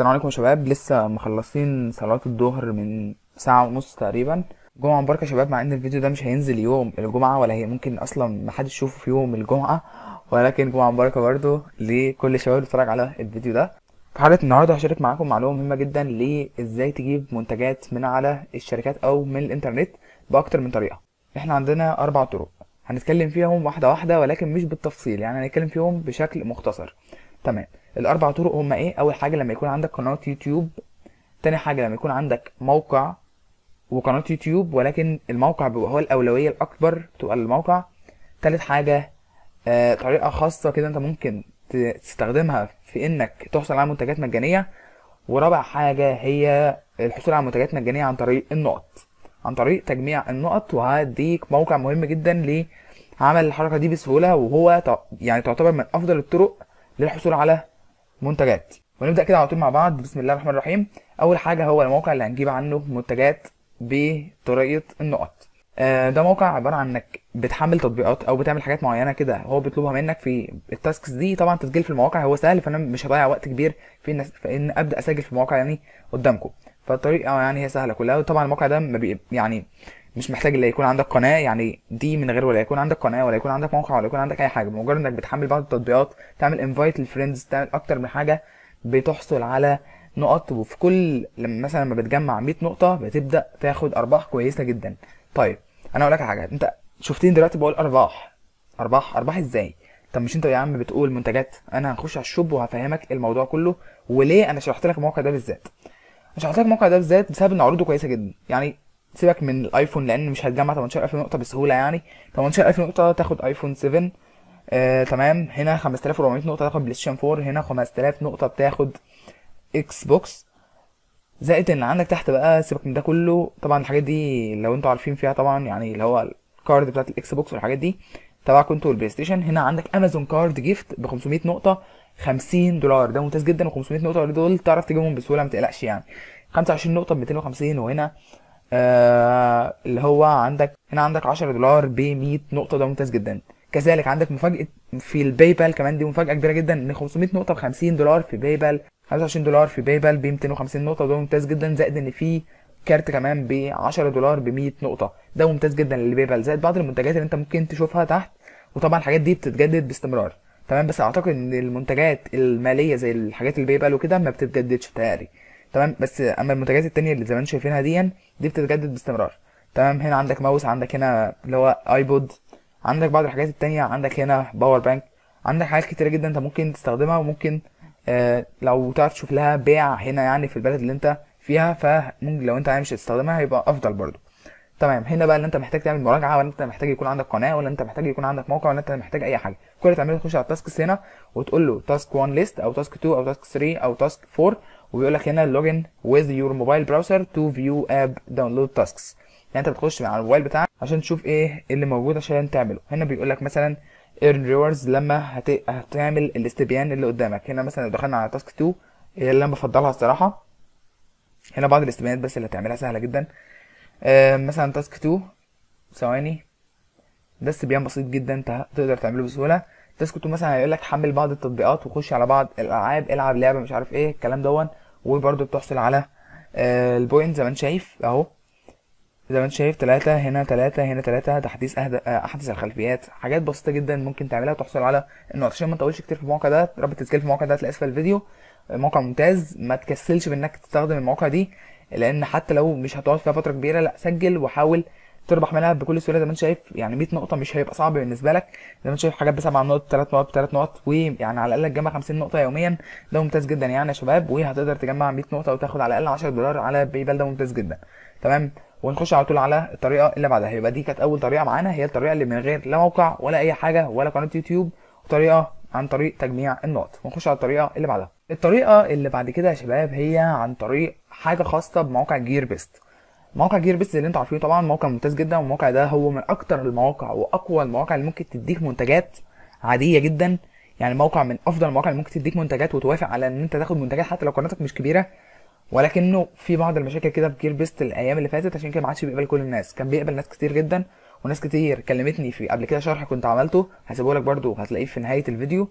السلام عليكم يا شباب لسه مخلصين صلاة الظهر من ساعة ونص تقريبا جمعة مباركة يا شباب مع ان الفيديو ده مش هينزل يوم الجمعة ولا هي ممكن اصلا محدش يشوفه في يوم الجمعة ولكن جمعة مباركة برضو لكل الشباب اللي بيتفرج على الفيديو ده في حلقة النهاردة هشارك معاكم معلومة مهمة جدا لازاي تجيب منتجات من على الشركات او من الانترنت باكتر من طريقة احنا عندنا اربع طرق هنتكلم فيهم واحدة واحدة ولكن مش بالتفصيل يعني هنتكلم فيهم بشكل مختصر تمام الاربع طرق هما ايه اول حاجه لما يكون عندك قناه يوتيوب تاني حاجه لما يكون عندك موقع وقناه يوتيوب ولكن الموقع بيبقى هو الاولويه الاكبر تبقى للموقع تالت حاجه آه طريقه خاصه كده انت ممكن تستخدمها في انك تحصل على منتجات مجانيه ورابع حاجه هي الحصول على منتجات مجانيه عن طريق النقط عن طريق تجميع النقط وهديك موقع مهم جدا لعمل الحركه دي بسهوله وهو يعني تعتبر من افضل الطرق للحصول على منتجات ونبدا كده على طول مع بعض بسم الله الرحمن الرحيم اول حاجه هو الموقع اللي هنجيب عنه منتجات بطريقه النقط آه، ده موقع عباره عن انك بتحمل تطبيقات او بتعمل حاجات معينه كده هو بيطلبها منك في التاسكس دي طبعا تسجيل في المواقع هو سهل فانا مش هضيع وقت كبير في ان فان ابدا اسجل في المواقع يعني قدامكم فالطريقه يعني هي سهله كلها وطبعا الموقع ده ما يعني مش محتاج اللي يكون عندك قناه يعني دي من غير ولا يكون عندك قناه ولا يكون عندك موقع ولا يكون عندك اي حاجه بمجرد انك بتحمل بعض التطبيقات تعمل انفايت للفريندز تعمل اكتر من حاجه بتحصل على نقط وفي كل لما مثلا لما بتجمع 100 نقطه بتبدا تاخد ارباح كويسه جدا طيب انا اقول لك حاجه انت شفتني دلوقتي بقول ارباح ارباح ارباح ازاي طب مش انت يا عم بتقول منتجات انا هخش على الشوب وهفهمك الموضوع كله وليه انا شرحت لك الموقع ده بالذات انا شرحت لك الموقع ده بالذات بسبب ان عروضه كويسه جدا يعني سيبك من الايفون لان مش هتجمع 18000 نقطه بسهوله يعني 18000 نقطه تاخد ايفون 7 آه، تمام هنا 5400 نقطه تاخد بلاي ستيشن 4 هنا 5000 نقطه بتاخد اكس بوكس زائد ان عندك تحت بقى سيبك من ده كله طبعا الحاجات دي لو انتوا عارفين فيها طبعا يعني اللي هو الكارد بتاعت الاكس بوكس والحاجات دي تبع انتوا والبلاي ستيشن هنا عندك امازون كارد جيفت ب 500 نقطه 50 دولار ده ممتاز جدا و500 نقطه دول تعرف تجيبهم بسهوله ما تقلقش يعني 25 نقطه ب 250 وهنا آه، اللي هو عندك هنا عندك 10 دولار ب 100 نقطه ده ممتاز جدا كذلك عندك مفاجاه في الباي بال كمان دي مفاجاه كبيره جدا ان 500 نقطه ب 50 دولار في باي بال 25 دولار في باي بال ب 250 نقطه ده ممتاز جدا زائد ان في كارت كمان ب 10 دولار ب 100 نقطه ده ممتاز جدا للباي بال زائد بعض المنتجات اللي انت ممكن تشوفها تحت وطبعا الحاجات دي بتتجدد باستمرار تمام بس اعتقد ان المنتجات الماليه زي الحاجات الباي بال وكده ما بتتجددش تقريبا تمام بس اما المنتجات التانية اللي زمان شايفينها دي دي بتتجدد باستمرار تمام هنا عندك ماوس عندك هنا اللي هو ايبود عندك بعض الحاجات التانية عندك هنا باور بانك عندك حاجات كتيرة جدا انت ممكن تستخدمها وممكن آه لو تعرف تشوف لها بيع هنا يعني في البلد اللي انت فيها فممكن لو انت مش هتستخدمها هيبقى افضل برضو تمام هنا بقى اللي انت محتاج تعمل مراجعه ولا انت محتاج يكون عندك قناه ولا انت محتاج يكون عندك موقع ولا انت محتاج اي حاجه كل اللي تعمله تخش على التاسكس هنا وتقول له تاسك 1 ليست او تاسك 2 او تاسك 3 او تاسك 4 وبيقول لك هنا login with your mobile browser to view app download tasks يعني انت بتخش على الموبايل بتاعك عشان تشوف ايه اللي موجود عشان تعمله هنا بيقول لك مثلا earn rewards لما هت... هتعمل الاستبيان اللي قدامك هنا مثلا لو دخلنا على تاسك 2 هي اللي انا بفضلها الصراحه هنا بعض الاستبيانات بس اللي هتعملها سهله جدا آه مثلا تاسك 2 ثواني ده استبيان بسيط جدا تقدر تعمله بسهوله الناس كنت مثلا هيقول لك حمل بعض التطبيقات وخش على بعض الالعاب العب لعبه مش عارف ايه الكلام دون وبرده بتحصل على آه، البوينت زي ما انت شايف اهو زي ما انت شايف تلاتة هنا تلاتة هنا تلاتة تحديث آه، احدث الخلفيات حاجات بسيطه جدا ممكن تعملها وتحصل على النقط عشان ما تطولش كتير في الموقع ده رابط التسجيل في الموقع ده هتلاقيه اسفل الفيديو موقع ممتاز ما تكسلش بانك تستخدم المواقع دي لان حتى لو مش هتقعد فيها فتره كبيره لا سجل وحاول تربح منها بكل سهوله زي ما انت شايف يعني 100 نقطه مش هيبقى صعب بالنسبه لك زي ما انت شايف حاجات بسبع نقط ثلاث نقط ثلاث نقط ويعني على الاقل تجمع 50 نقطه يوميا ده ممتاز جدا يعني يا شباب وهتقدر تجمع 100 نقطه وتاخد على الاقل 10 دولار على بال ده ممتاز جدا تمام ونخش على طول على الطريقه اللي بعدها يبقى دي كانت اول طريقه معانا هي الطريقه اللي من غير لا موقع ولا اي حاجه ولا قناه يوتيوب طريقه عن طريق تجميع النقط ونخش على الطريقه اللي بعدها الطريقه اللي بعد كده يا شباب هي عن طريق حاجه خاصه بموقع جير بيست موقع جير بيست اللي انتوا عارفينه طبعا موقع ممتاز جدا والموقع ده هو من اكتر المواقع واقوى المواقع اللي ممكن تديك منتجات عاديه جدا يعني موقع من افضل المواقع اللي ممكن تديك منتجات وتوافق على ان انت تاخد منتجات حتى لو قناتك مش كبيره ولكنه في بعض المشاكل كده في جير بيست الايام اللي فاتت عشان كده ما عادش بيقبل كل الناس كان بيقبل ناس كتير جدا وناس كتير كلمتني في قبل كده شرح كنت عملته هسيبه لك برده هتلاقيه في نهايه الفيديو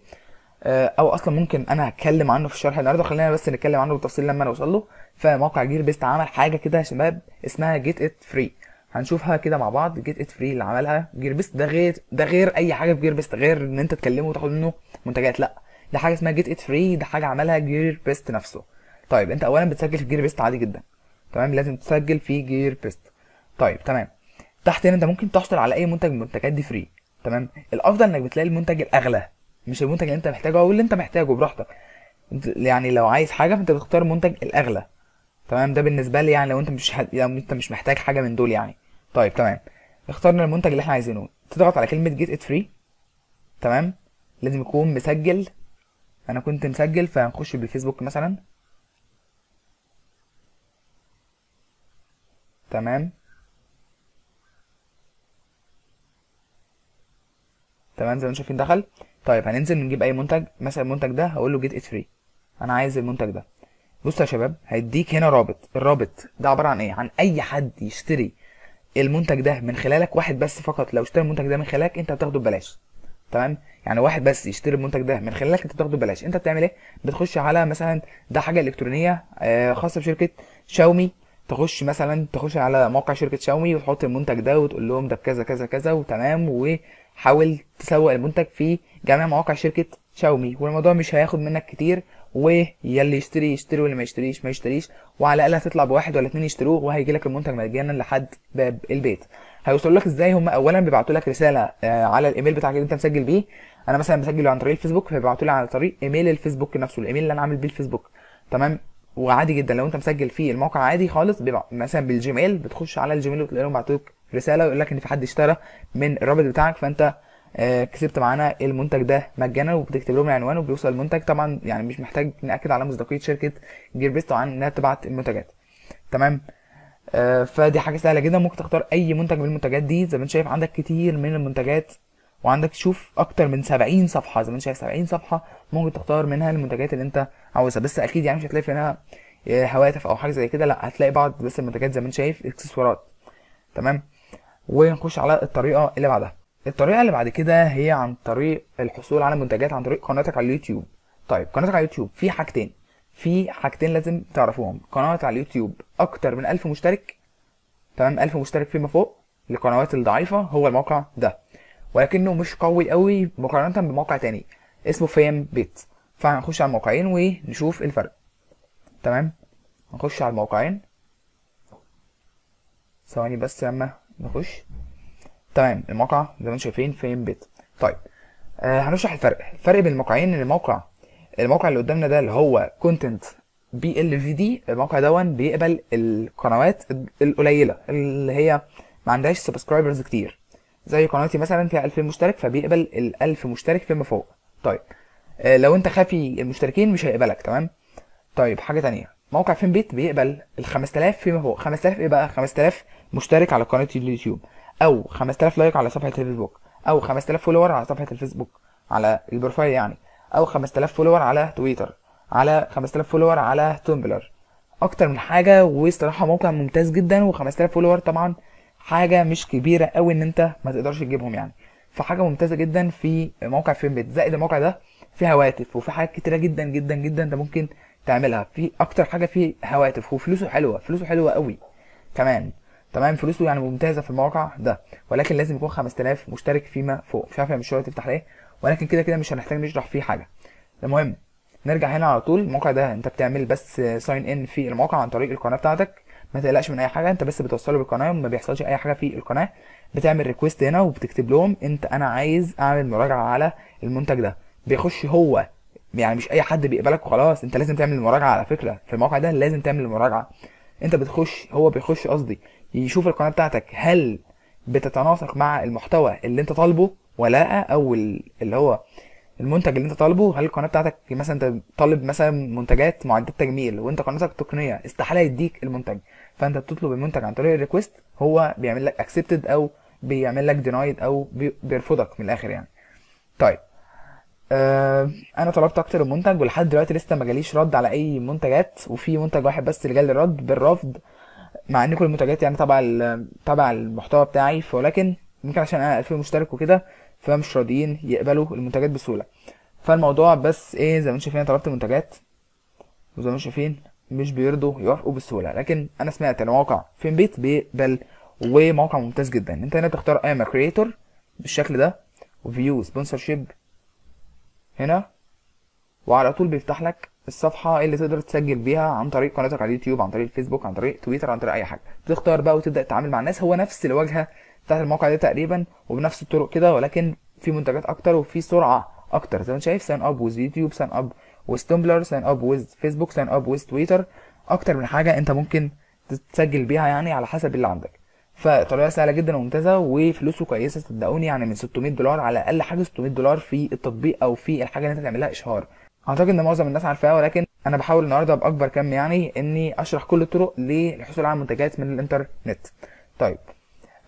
آه، او اصلا ممكن انا هتكلم عنه في الشرح النهارده خلينا بس نتكلم عنه بالتفصيل لما نوصل له فموقع جير بيست عمل حاجه كده يا شباب اسمها جيت ات فري هنشوفها كده مع بعض جيت ات فري اللي عملها جير بيست ده غير ده غير اي حاجه في جير بيست غير ان انت تكلمه وتاخد منه منتجات لا ده حاجه اسمها جيت ات فري ده حاجه عملها جير بيست نفسه طيب انت اولا بتسجل في جير بيست عادي جدا تمام لازم تسجل في جير بيست طيب تمام تحت هنا انت ممكن تحصل على اي منتج من المنتجات دي فري تمام الافضل انك بتلاقي المنتج الاغلى مش المنتج اللي انت محتاجه او اللي انت محتاجه براحتك انت يعني لو عايز حاجه فانت بتختار المنتج الاغلى تمام ده بالنسبه لي يعني لو انت مش حد... لو انت مش محتاج حاجه من دول يعني طيب تمام اخترنا المنتج اللي احنا عايزينه تضغط على كلمه جيت ات فري تمام لازم يكون مسجل انا كنت مسجل فهنخش بالفيسبوك مثلا تمام تمام زي ما انتم شايفين دخل طيب هننزل نجيب اي منتج مثلا المنتج ده هقول له جيت ات فري انا عايز المنتج ده بص يا شباب هيديك هنا رابط الرابط ده عباره عن ايه عن اي حد يشتري المنتج ده من خلالك واحد بس فقط لو اشترى المنتج ده من خلالك انت بتاخده ببلاش تمام يعني واحد بس يشتري المنتج ده من خلالك انت بتاخده ببلاش انت بتعمل ايه بتخش على مثلا ده حاجه الكترونيه آه، خاصه بشركه شاومي تخش مثلا تخش على موقع شركه شاومي وتحط المنتج ده وتقول لهم ده بكذا كذا كذا وتمام وحاول تسوق المنتج في جميع مواقع شركه شاومي والموضوع مش هياخد منك كتير ويلي يشتري يشتري واللي ما يشتريش ما يشتريش وعلى الاقل هتطلع بواحد ولا اتنين يشتروه وهيجي لك المنتج مجانا لحد باب البيت هيوصل لك ازاي هم اولا بيبعتوا لك رساله آه، على الايميل بتاعك اللي انت مسجل بيه انا مثلا مسجله عن طريق الفيسبوك فبيبعتوا لي عن طريق ايميل الفيسبوك نفسه الايميل اللي انا عامل بيه الفيسبوك تمام وعادي جدا لو انت مسجل في الموقع عادي خالص مثلا بالجيميل بتخش على الجيميل وتلاقيهم بعتوك رساله ويقول لك ان في حد اشترى من الرابط بتاعك فانت آه، كسبت معانا المنتج ده مجانا وبتكتب لهم العنوان وبيوصل المنتج طبعا يعني مش محتاج ناكد على مصداقيه شركه جير بيست طبعا انها تبعت المنتجات تمام آه، فدي حاجه سهله جدا ممكن تختار اي منتج من المنتجات دي زي ما انت شايف عندك كتير من المنتجات وعندك تشوف اكتر من 70 صفحه زي ما انت شايف 70 صفحه ممكن تختار منها المنتجات اللي انت عاوزها بس اكيد يعني مش هتلاقي فيها آه، هواتف او حاجه زي كده لا هتلاقي بعض بس المنتجات زي ما انت شايف اكسسوارات تمام ونخش على الطريقه اللي بعدها الطريقه اللي بعد كده هي عن طريق الحصول على منتجات عن طريق قناتك على اليوتيوب طيب قناتك على اليوتيوب في حاجتين في حاجتين لازم تعرفوهم قناه على اليوتيوب اكتر من 1000 مشترك تمام 1000 مشترك فيما فوق للقنوات الضعيفه هو الموقع ده ولكنه مش قوي قوي مقارنه بموقع تاني اسمه فيم بيت فهنخش على الموقعين ونشوف الفرق تمام نخش على الموقعين ثواني بس لما نخش تمام الموقع زي ما انتم شايفين فين بيت طيب آه هنشرح الفرق الفرق بين الموقعين ان الموقع الموقع اللي قدامنا ده اللي هو كونتنت بي ال في دي الموقع دون بيقبل القنوات القليله اللي هي ما عندهاش سبسكرايبرز كتير زي قناتي مثلا فيها 2000 مشترك فبيقبل ال 1000 مشترك فيما فوق طيب آه لو انت خافي المشتركين مش هيقبلك تمام طيب حاجه ثانيه موقع فين بيت بيقبل ال 5000 فيما فوق 5000 ايه بقى 5000 مشترك على قناه اليوتيوب او 5000 لايك على صفحه الفيسبوك او 5000 فولور على صفحه الفيسبوك على البروفايل يعني او 5000 فولور على تويتر على 5000 فولور على تمبلر اكتر من حاجه وصراحه موقع ممتاز جدا و5000 فولور طبعا حاجه مش كبيره قوي ان انت ما تقدرش تجيبهم يعني فحاجه ممتازه جدا في موقع فين بيت زائد الموقع ده فيه هواتف وفي حاجات كتيره جدا جدا جدا انت ممكن تعملها في اكتر حاجه فيه هواتف وفلوسه حلوه فلوسه حلوه قوي كمان تمام فلوسه يعني ممتازه في الموقع ده ولكن لازم يكون 5000 مشترك فيما فوق مش عارف هي مش تفتح ليه ولكن كده كده مش هنحتاج نشرح فيه حاجه المهم نرجع هنا على طول الموقع ده انت بتعمل بس ساين ان في الموقع عن طريق القناه بتاعتك ما تقلقش من اي حاجه انت بس بتوصله بالقناه وما بيحصلش اي حاجه في القناه بتعمل ريكويست هنا وبتكتب لهم انت انا عايز اعمل مراجعه على المنتج ده بيخش هو يعني مش اي حد بيقبلك وخلاص انت لازم تعمل المراجعه على فكره في الموقع ده لازم تعمل المراجعه انت بتخش هو بيخش قصدي يشوف القناه بتاعتك هل بتتناسق مع المحتوى اللي انت طالبه ولا او اللي هو المنتج اللي انت طالبه هل القناه بتاعتك مثلا انت طالب مثلا منتجات معدات تجميل وانت قناتك تقنيه استحاله يديك المنتج فانت بتطلب المنتج عن طريق الريكوست هو بيعمل لك اكسبتد او بيعمل لك دينايد او بيرفضك من الاخر يعني طيب آه، انا طلبت اكتر من منتج ولحد دلوقتي لسه ما جاليش رد على اي منتجات وفي منتج واحد بس اللي جالي رد بالرفض مع ان كل المنتجات يعني تبع تبع المحتوى بتاعي ولكن ممكن عشان انا 2000 مشترك وكده فمش راضيين يقبلوا المنتجات بسهوله فالموضوع بس ايه زي ما انتم شايفين انا طلبت منتجات وزي ما انتم شايفين مش بيرضوا يوافقوا بالسهوله لكن انا سمعت ان موقع فين بيت بيقبل وموقع ممتاز جدا انت هنا بتختار ايم كريتور بالشكل ده وفيو سبونسر شيب هنا وعلى طول بيفتح لك الصفحه اللي تقدر تسجل بيها عن طريق قناتك على اليوتيوب عن طريق الفيسبوك عن طريق تويتر عن طريق اي حاجه تختار بقى وتبدا تتعامل مع الناس هو نفس الواجهه بتاعت الموقع ده تقريبا وبنفس الطرق كده ولكن في منتجات اكتر وفي سرعه اكتر زي ما انت شايف ساين اب ويز يوتيوب ساين اب ويز تمبلر ساين اب ويز فيسبوك ساين اب ويز تويتر اكتر من حاجه انت ممكن تسجل بيها يعني على حسب اللي عندك فطريقه سهله جدا وممتازه وفلوسه كويسه صدقوني يعني من 600 دولار على الاقل حاجه 600 دولار في التطبيق او في الحاجه اللي انت تعملها اشهار اعتقد ان معظم الناس عارفاها ولكن انا بحاول النهارده باكبر كم يعني اني اشرح كل الطرق للحصول على منتجات من الانترنت طيب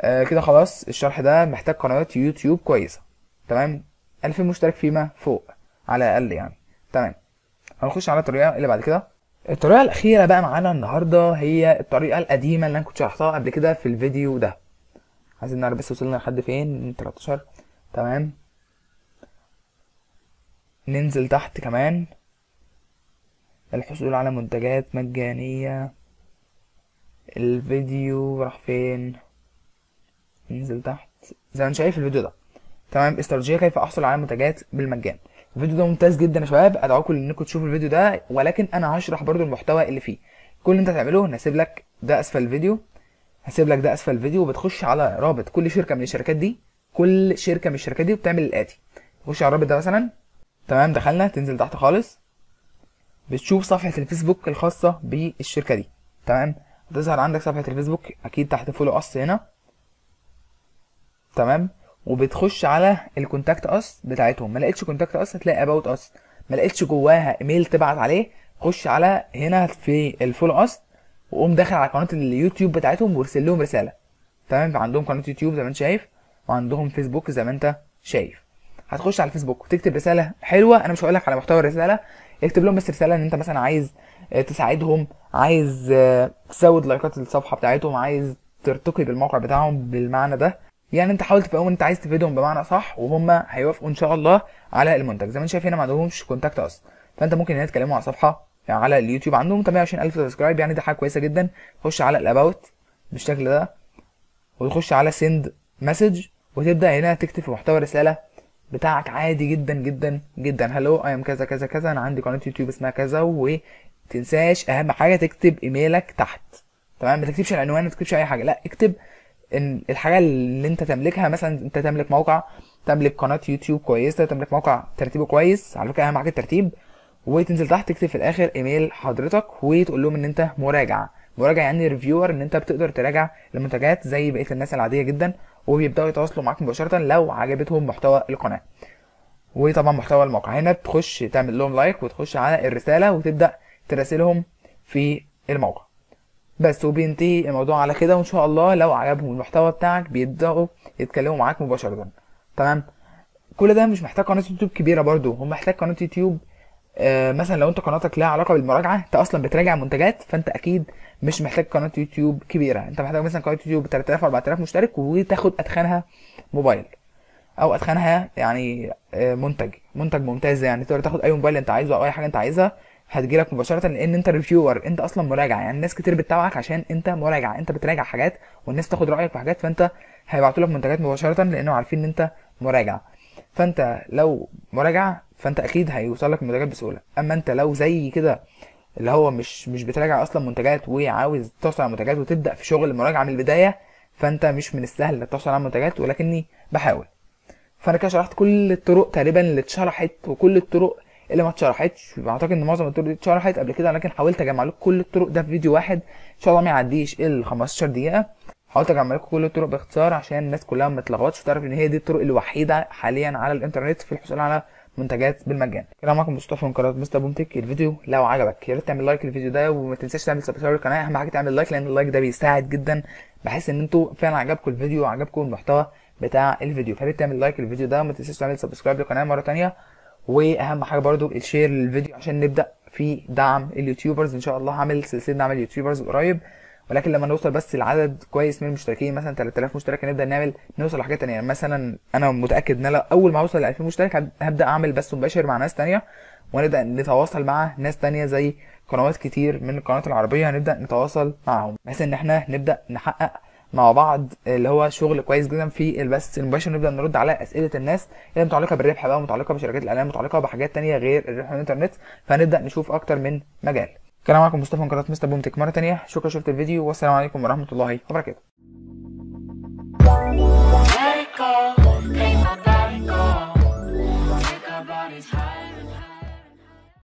آه كده خلاص الشرح ده محتاج قنوات يوتيوب كويسه تمام 2000 مشترك فيما فوق على الاقل يعني تمام هنخش على الطريقه اللي بعد كده الطريقه الاخيره بقى معانا النهارده هي الطريقه القديمه اللي انا كنت شرحتها قبل كده في الفيديو ده عايزين نعرف بس وصلنا لحد فين 13 تمام ننزل تحت كمان الحصول على منتجات مجانيه الفيديو راح فين ننزل تحت زي ما انت شايف الفيديو ده تمام استراتيجيه كيف احصل على منتجات بالمجان الفيديو ده ممتاز جدا يا شباب ادعوكم انكم تشوفوا الفيديو ده ولكن انا هشرح برضو المحتوى اللي فيه كل اللي انت هتعمله هسيب لك ده اسفل الفيديو هسيب لك ده اسفل الفيديو وبتخش على رابط كل شركه من الشركات دي كل شركه من الشركات دي وبتعمل الاتي تخش على الرابط ده مثلا تمام دخلنا تنزل تحت خالص بتشوف صفحه الفيسبوك الخاصه بالشركه دي تمام هتظهر عندك صفحه الفيسبوك اكيد تحت فولو اس هنا تمام وبتخش على الكونتاكت اس بتاعتهم ما لقيتش كونتاكت اس هتلاقي اباوت اس ما لقيتش جواها ايميل تبعت عليه خش على هنا في الفولو اس وقوم داخل على قناه اليوتيوب بتاعتهم وارسل لهم رساله تمام عندهم قناه يوتيوب زي ما انت شايف وعندهم فيسبوك زي ما انت شايف هتخش على الفيسبوك وتكتب رساله حلوه انا مش هقول لك على محتوى الرساله اكتب لهم بس رساله ان انت مثلا عايز آه، تساعدهم عايز آه، تزود لايكات الصفحه بتاعتهم عايز ترتقي بالموقع بتاعهم بالمعنى ده يعني انت حاول تفهمهم انت عايز تفيدهم بمعنى صح وهم هيوافقوا ان شاء الله على المنتج زي ما انت شايف هنا ما عندهمش كونتاكت اصلا فانت ممكن هنا تكلموا على صفحه يعني على اليوتيوب عندهم 28000 سبسكرايب يعني ده حاجه كويسه جدا خش على الاباوت بالشكل ده وتخش على سند مسج وتبدا هنا تكتب في محتوى رساله بتاعك عادي جدا جدا جدا هلو اي ام كذا كذا كذا انا عندي قناه يوتيوب اسمها كذا وتنساش اهم حاجه تكتب ايميلك تحت تمام ما تكتبش العنوان ما تكتبش اي حاجه لا اكتب ان الحاجه اللي انت تملكها مثلا انت تملك موقع تملك قناه يوتيوب كويسه تملك موقع ترتيبه كويس على فكره اهم حاجه الترتيب وتنزل تحت تكتب في الاخر ايميل حضرتك وتقول لهم ان انت مراجع مراجع يعني ريفيور ان انت بتقدر تراجع المنتجات زي بقيه الناس العاديه جدا وبيبداوا يتواصلوا معاك مباشره لو عجبتهم محتوى القناه وطبعا محتوى الموقع هنا تخش تعمل لهم لايك وتخش على الرساله وتبدا تراسلهم في الموقع بس وبينتهي الموضوع على كده وان شاء الله لو عجبهم المحتوى بتاعك بيبداوا يتكلموا معاك مباشره تمام كل ده مش محتاج قناه يوتيوب كبيره برضو هو محتاج قناه يوتيوب آه مثلا لو انت قناتك لها علاقه بالمراجعه انت اصلا بتراجع منتجات فانت اكيد مش محتاج قناه يوتيوب كبيره انت محتاج مثلا قناه يوتيوب 3000 4000 مشترك وتاخد ادخانها موبايل او ادخانها يعني آه، منتج منتج ممتاز يعني تقدر تاخد اي موبايل انت عايزه او اي حاجه انت عايزها هتجيلك مباشره لان انت ريفيور انت اصلا مراجع يعني الناس كتير بتتابعك عشان انت مراجع انت بتراجع حاجات والناس تاخد رايك في حاجات فانت هيبعتوا لك منتجات مباشره لانهم عارفين ان انت مراجع فانت لو مراجع فانت اكيد هيوصل لك منتجات بسهوله اما انت لو زي كده اللي هو مش مش بتراجع اصلا منتجات وعاوز تحصل على منتجات وتبدا في شغل المراجعه من البدايه فانت مش من السهل تحصل على منتجات ولكني بحاول فانا كده شرحت كل الطرق تقريبا اللي اتشرحت وكل الطرق اللي ما اتشرحتش اعتقد ان معظم الطرق دي اتشرحت قبل كده لكن حاولت اجمع لكم كل الطرق ده في فيديو واحد ان شاء الله ما يعديش ال 15 دقيقه حاولت اجمع لكم كل الطرق باختصار عشان الناس كلها ما تلخبطش وتعرف ان هي دي الطرق الوحيده حاليا على الانترنت في الحصول على منتجات بالمجان كده معاكم مصطفى من قناه مستر بومتك الفيديو لو عجبك يا ريت تعمل لايك للفيديو ده وما تنساش تعمل سبسكرايب للقناه اهم حاجه تعمل لايك لان اللايك ده بيساعد جدا بحيث ان انتوا فعلا عجبكم الفيديو وعجبكم المحتوى بتاع الفيديو فريت تعمل لايك للفيديو ده وما تنساش تعمل سبسكرايب للقناه مره ثانيه واهم حاجه برضو الشير للفيديو عشان نبدا في دعم اليوتيوبرز ان شاء الله هعمل سلسله دعم اليوتيوبرز قريب ولكن لما نوصل بس لعدد كويس من المشتركين مثلا 3000 مشترك نبدا نعمل نوصل لحاجات ثانيه يعني مثلا انا متاكد ان انا اول ما اوصل ل 2000 مشترك هبدا اعمل بث مباشر مع ناس ثانيه ونبدا نتواصل مع ناس ثانيه زي قنوات كتير من القنوات العربيه هنبدا نتواصل معاهم بحيث ان احنا نبدا نحقق مع بعض اللي هو شغل كويس جدا في البث المباشر نبدا نرد على اسئله الناس اللي متعلقه بالربح بقى متعلقه بشركات الاعلام متعلقه بحاجات تانية غير الربح من الانترنت فنبدا نشوف اكتر من مجال كان معاكم مصطفى من قناه مستر بومتك مره تانية شكرا شفت الفيديو والسلام عليكم ورحمه الله وبركاته